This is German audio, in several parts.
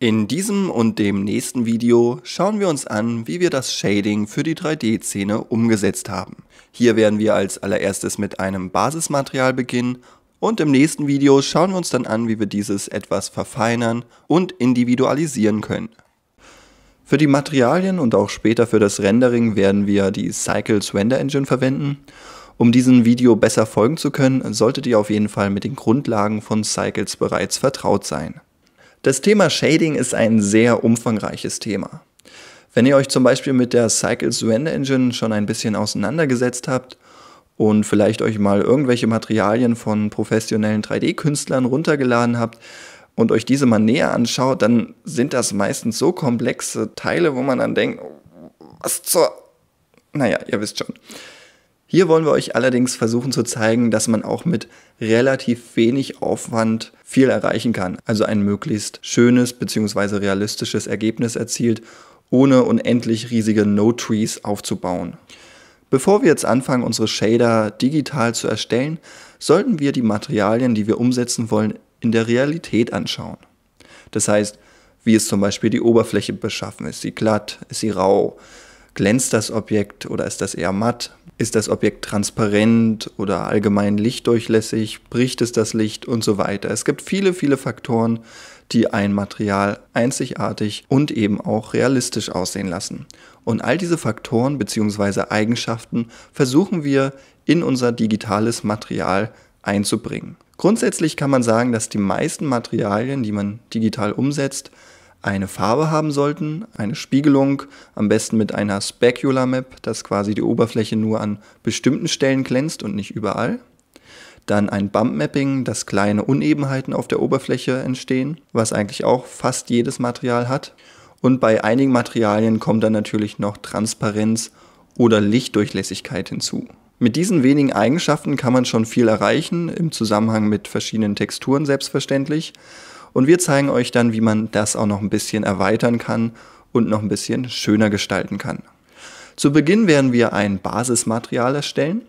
In diesem und dem nächsten Video schauen wir uns an, wie wir das Shading für die 3D-Szene umgesetzt haben. Hier werden wir als allererstes mit einem Basismaterial beginnen und im nächsten Video schauen wir uns dann an, wie wir dieses etwas verfeinern und individualisieren können. Für die Materialien und auch später für das Rendering werden wir die Cycles Render Engine verwenden. Um diesem Video besser folgen zu können, solltet ihr auf jeden Fall mit den Grundlagen von Cycles bereits vertraut sein. Das Thema Shading ist ein sehr umfangreiches Thema. Wenn ihr euch zum Beispiel mit der Cycles Render Engine schon ein bisschen auseinandergesetzt habt und vielleicht euch mal irgendwelche Materialien von professionellen 3D-Künstlern runtergeladen habt und euch diese mal näher anschaut, dann sind das meistens so komplexe Teile, wo man dann denkt, oh, was zur... Naja, ihr wisst schon. Hier wollen wir euch allerdings versuchen zu zeigen, dass man auch mit relativ wenig Aufwand viel erreichen kann. Also ein möglichst schönes bzw. realistisches Ergebnis erzielt, ohne unendlich riesige No-Trees aufzubauen. Bevor wir jetzt anfangen, unsere Shader digital zu erstellen, sollten wir die Materialien, die wir umsetzen wollen, in der Realität anschauen. Das heißt, wie ist zum Beispiel die Oberfläche beschaffen? Ist sie glatt? Ist sie rau? glänzt das Objekt oder ist das eher matt? Ist das Objekt transparent oder allgemein lichtdurchlässig? Bricht es das Licht und so weiter? Es gibt viele, viele Faktoren, die ein Material einzigartig und eben auch realistisch aussehen lassen. Und all diese Faktoren bzw. Eigenschaften versuchen wir in unser digitales Material einzubringen. Grundsätzlich kann man sagen, dass die meisten Materialien, die man digital umsetzt, eine Farbe haben sollten, eine Spiegelung, am besten mit einer Specular Map, dass quasi die Oberfläche nur an bestimmten Stellen glänzt und nicht überall. Dann ein Bump Mapping, dass kleine Unebenheiten auf der Oberfläche entstehen, was eigentlich auch fast jedes Material hat. Und bei einigen Materialien kommt dann natürlich noch Transparenz oder Lichtdurchlässigkeit hinzu. Mit diesen wenigen Eigenschaften kann man schon viel erreichen, im Zusammenhang mit verschiedenen Texturen selbstverständlich. Und wir zeigen euch dann, wie man das auch noch ein bisschen erweitern kann und noch ein bisschen schöner gestalten kann. Zu Beginn werden wir ein Basismaterial erstellen.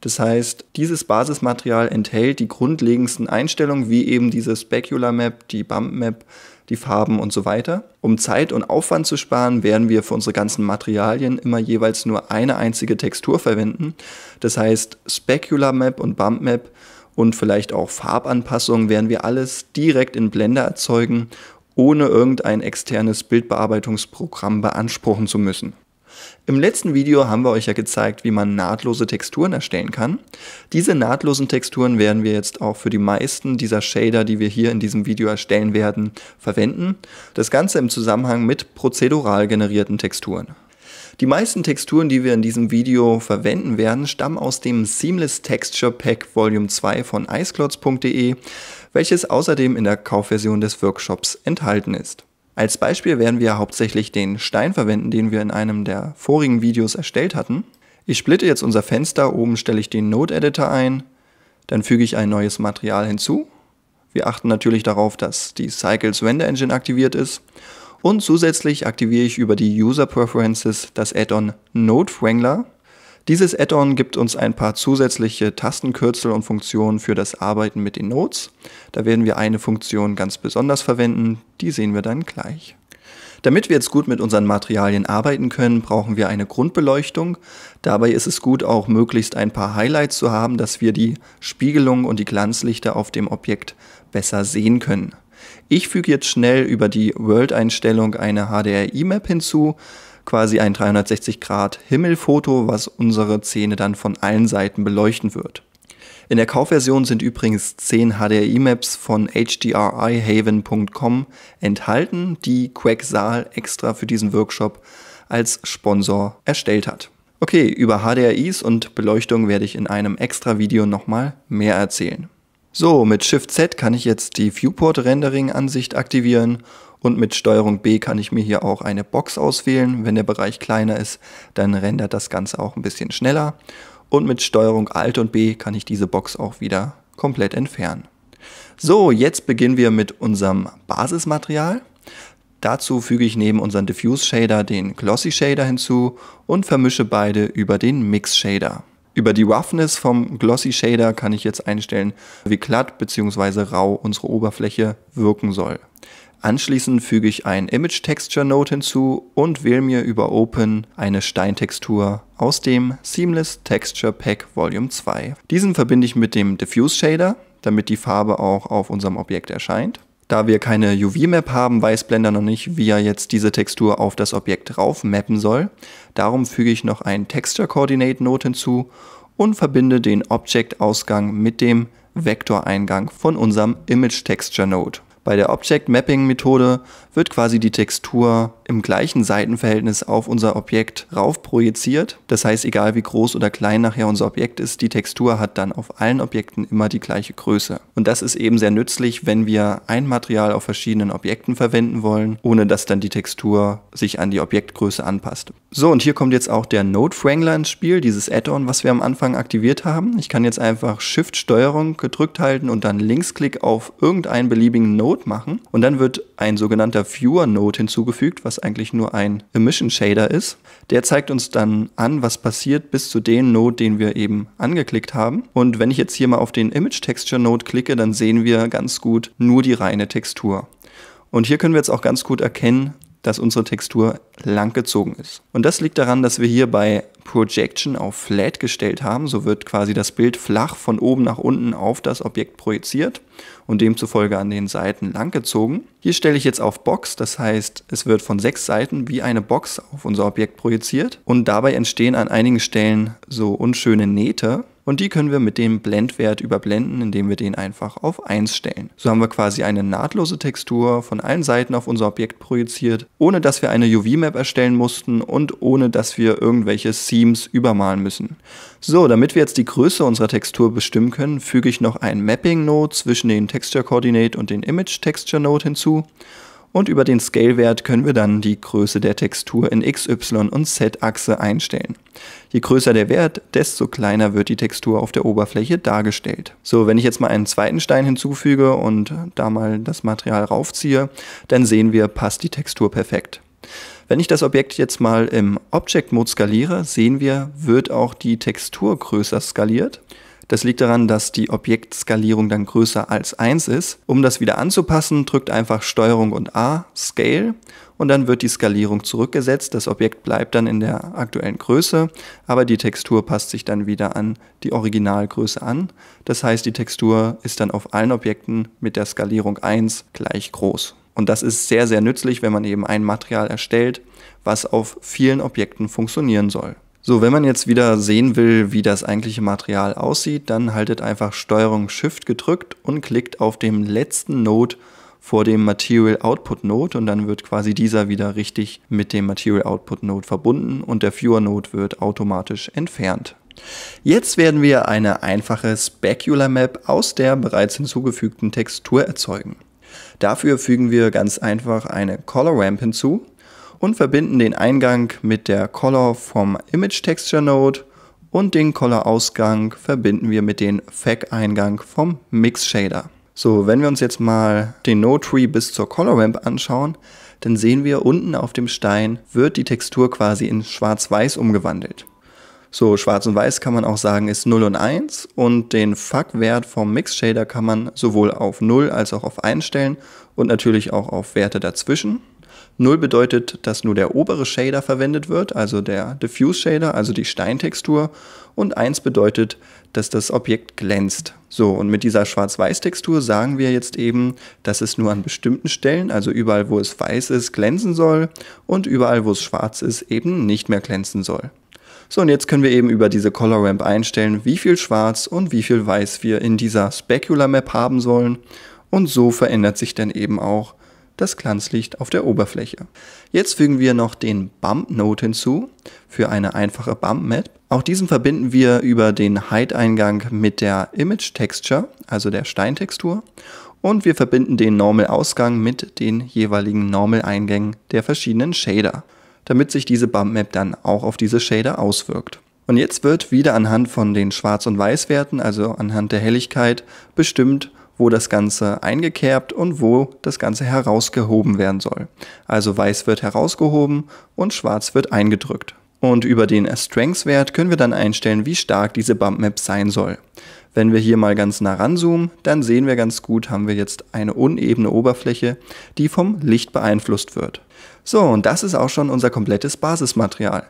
Das heißt, dieses Basismaterial enthält die grundlegendsten Einstellungen, wie eben diese Specular Map, die Bump Map, die Farben und so weiter. Um Zeit und Aufwand zu sparen, werden wir für unsere ganzen Materialien immer jeweils nur eine einzige Textur verwenden. Das heißt, Specular Map und Bump Map und vielleicht auch Farbanpassungen werden wir alles direkt in Blender erzeugen, ohne irgendein externes Bildbearbeitungsprogramm beanspruchen zu müssen. Im letzten Video haben wir euch ja gezeigt, wie man nahtlose Texturen erstellen kann. Diese nahtlosen Texturen werden wir jetzt auch für die meisten dieser Shader, die wir hier in diesem Video erstellen werden, verwenden. Das Ganze im Zusammenhang mit prozedural generierten Texturen. Die meisten Texturen, die wir in diesem Video verwenden werden, stammen aus dem Seamless Texture Pack Volume 2 von iceclouds.de, welches außerdem in der Kaufversion des Workshops enthalten ist. Als Beispiel werden wir hauptsächlich den Stein verwenden, den wir in einem der vorigen Videos erstellt hatten. Ich splitte jetzt unser Fenster, oben stelle ich den Node Editor ein, dann füge ich ein neues Material hinzu. Wir achten natürlich darauf, dass die Cycles Render Engine aktiviert ist und zusätzlich aktiviere ich über die User Preferences das Add-on Node Wrangler. Dieses Add-on gibt uns ein paar zusätzliche Tastenkürzel und Funktionen für das Arbeiten mit den Nodes. Da werden wir eine Funktion ganz besonders verwenden, die sehen wir dann gleich. Damit wir jetzt gut mit unseren Materialien arbeiten können, brauchen wir eine Grundbeleuchtung. Dabei ist es gut, auch möglichst ein paar Highlights zu haben, dass wir die Spiegelung und die Glanzlichter auf dem Objekt besser sehen können. Ich füge jetzt schnell über die World-Einstellung eine HDRI-Map hinzu, quasi ein 360-Grad-Himmelfoto, was unsere Szene dann von allen Seiten beleuchten wird. In der Kaufversion sind übrigens 10 HDRI-Maps von hdrihaven.com enthalten, die Quack extra für diesen Workshop als Sponsor erstellt hat. Okay, über HDRIs und Beleuchtung werde ich in einem extra Video nochmal mehr erzählen. So, mit Shift Z kann ich jetzt die Viewport Rendering Ansicht aktivieren und mit Steuerung B kann ich mir hier auch eine Box auswählen. Wenn der Bereich kleiner ist, dann rendert das Ganze auch ein bisschen schneller. Und mit Steuerung Alt und B kann ich diese Box auch wieder komplett entfernen. So, jetzt beginnen wir mit unserem Basismaterial. Dazu füge ich neben unseren Diffuse Shader den Glossy Shader hinzu und vermische beide über den Mix Shader. Über die Roughness vom Glossy Shader kann ich jetzt einstellen, wie glatt bzw. rau unsere Oberfläche wirken soll. Anschließend füge ich ein Image Texture Note hinzu und wähle mir über Open eine Steintextur aus dem Seamless Texture Pack Volume 2. Diesen verbinde ich mit dem Diffuse Shader, damit die Farbe auch auf unserem Objekt erscheint. Da wir keine UV-Map haben, weiß Blender noch nicht, wie er jetzt diese Textur auf das Objekt drauf mappen soll. Darum füge ich noch ein Texture Coordinate Node hinzu und verbinde den Object-Ausgang mit dem Vektoreingang von unserem Image Texture Node. Bei der Object Mapping Methode wird quasi die Textur im gleichen Seitenverhältnis auf unser Objekt rauf projiziert. Das heißt, egal wie groß oder klein nachher unser Objekt ist, die Textur hat dann auf allen Objekten immer die gleiche Größe. Und das ist eben sehr nützlich, wenn wir ein Material auf verschiedenen Objekten verwenden wollen, ohne dass dann die Textur sich an die Objektgröße anpasst. So, und hier kommt jetzt auch der Node Wrangler ins Spiel, dieses Add-on, was wir am Anfang aktiviert haben. Ich kann jetzt einfach Shift-Steuerung gedrückt halten und dann Linksklick auf irgendeinen beliebigen Node machen. Und dann wird ein sogenannter Viewer-Node hinzugefügt, was eigentlich nur ein Emission Shader ist. Der zeigt uns dann an, was passiert bis zu dem Node, den wir eben angeklickt haben. Und wenn ich jetzt hier mal auf den Image Texture Node klicke, dann sehen wir ganz gut nur die reine Textur. Und hier können wir jetzt auch ganz gut erkennen, dass unsere Textur langgezogen ist. Und das liegt daran, dass wir hier bei Projection auf Flat gestellt haben. So wird quasi das Bild flach von oben nach unten auf das Objekt projiziert und demzufolge an den Seiten langgezogen. Hier stelle ich jetzt auf Box, das heißt, es wird von sechs Seiten wie eine Box auf unser Objekt projiziert und dabei entstehen an einigen Stellen so unschöne Nähte und die können wir mit dem Blendwert überblenden, indem wir den einfach auf 1 stellen. So haben wir quasi eine nahtlose Textur von allen Seiten auf unser Objekt projiziert, ohne dass wir eine UV-Map erstellen mussten und ohne dass wir irgendwelche Seams übermalen müssen. So, damit wir jetzt die Größe unserer Textur bestimmen können, füge ich noch ein Mapping-Node zwischen den Texture Coordinate und den Image Texture Node hinzu und über den Scale-Wert können wir dann die Größe der Textur in X, Y und Z-Achse einstellen. Je größer der Wert, desto kleiner wird die Textur auf der Oberfläche dargestellt. So, wenn ich jetzt mal einen zweiten Stein hinzufüge und da mal das Material raufziehe, dann sehen wir, passt die Textur perfekt. Wenn ich das Objekt jetzt mal im Object Mode skaliere, sehen wir, wird auch die Textur größer skaliert. Das liegt daran, dass die Objektskalierung dann größer als 1 ist. Um das wieder anzupassen, drückt einfach Steuerung und A, Scale, und dann wird die Skalierung zurückgesetzt. Das Objekt bleibt dann in der aktuellen Größe, aber die Textur passt sich dann wieder an die Originalgröße an. Das heißt, die Textur ist dann auf allen Objekten mit der Skalierung 1 gleich groß. Und das ist sehr, sehr nützlich, wenn man eben ein Material erstellt, was auf vielen Objekten funktionieren soll. So, wenn man jetzt wieder sehen will, wie das eigentliche Material aussieht, dann haltet einfach Steuerung Shift gedrückt und klickt auf dem letzten Node vor dem Material Output Node und dann wird quasi dieser wieder richtig mit dem Material Output Node verbunden und der Viewer Node wird automatisch entfernt. Jetzt werden wir eine einfache Specular Map aus der bereits hinzugefügten Textur erzeugen. Dafür fügen wir ganz einfach eine Color Ramp hinzu und verbinden den Eingang mit der Color vom Image Texture Node und den Color Ausgang verbinden wir mit dem Fag Eingang vom Mix Shader. So, wenn wir uns jetzt mal den Node Tree bis zur Color Ramp anschauen, dann sehen wir unten auf dem Stein wird die Textur quasi in schwarz-weiß umgewandelt. So, schwarz und weiß kann man auch sagen ist 0 und 1 und den Fuck-Wert vom Mix-Shader kann man sowohl auf 0 als auch auf 1 stellen und natürlich auch auf Werte dazwischen. 0 bedeutet, dass nur der obere Shader verwendet wird, also der Diffuse Shader, also die Steintextur. Und 1 bedeutet, dass das Objekt glänzt. So, und mit dieser Schwarz-Weiß-Textur sagen wir jetzt eben, dass es nur an bestimmten Stellen, also überall, wo es weiß ist, glänzen soll und überall, wo es schwarz ist, eben nicht mehr glänzen soll. So, und jetzt können wir eben über diese Color Ramp einstellen, wie viel Schwarz und wie viel Weiß wir in dieser Specular Map haben sollen. Und so verändert sich dann eben auch das Glanzlicht auf der Oberfläche. Jetzt fügen wir noch den Bump Note hinzu für eine einfache Bump Map. Auch diesen verbinden wir über den Height eingang mit der Image Texture, also der Steintextur. Und wir verbinden den Normal-Ausgang mit den jeweiligen Normal-Eingängen der verschiedenen Shader, damit sich diese Bump Map dann auch auf diese Shader auswirkt. Und jetzt wird wieder anhand von den Schwarz- und Weißwerten, also anhand der Helligkeit, bestimmt, wo das Ganze eingekerbt und wo das Ganze herausgehoben werden soll. Also weiß wird herausgehoben und schwarz wird eingedrückt. Und über den Strengths-Wert können wir dann einstellen, wie stark diese Bumpmap sein soll. Wenn wir hier mal ganz nah ranzoomen, dann sehen wir ganz gut, haben wir jetzt eine unebene Oberfläche, die vom Licht beeinflusst wird. So, und das ist auch schon unser komplettes Basismaterial.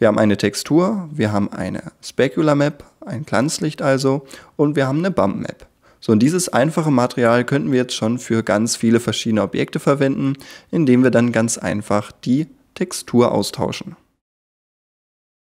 Wir haben eine Textur, wir haben eine Specular Map, ein Glanzlicht also, und wir haben eine Bump Map. So, und dieses einfache Material könnten wir jetzt schon für ganz viele verschiedene Objekte verwenden, indem wir dann ganz einfach die Textur austauschen.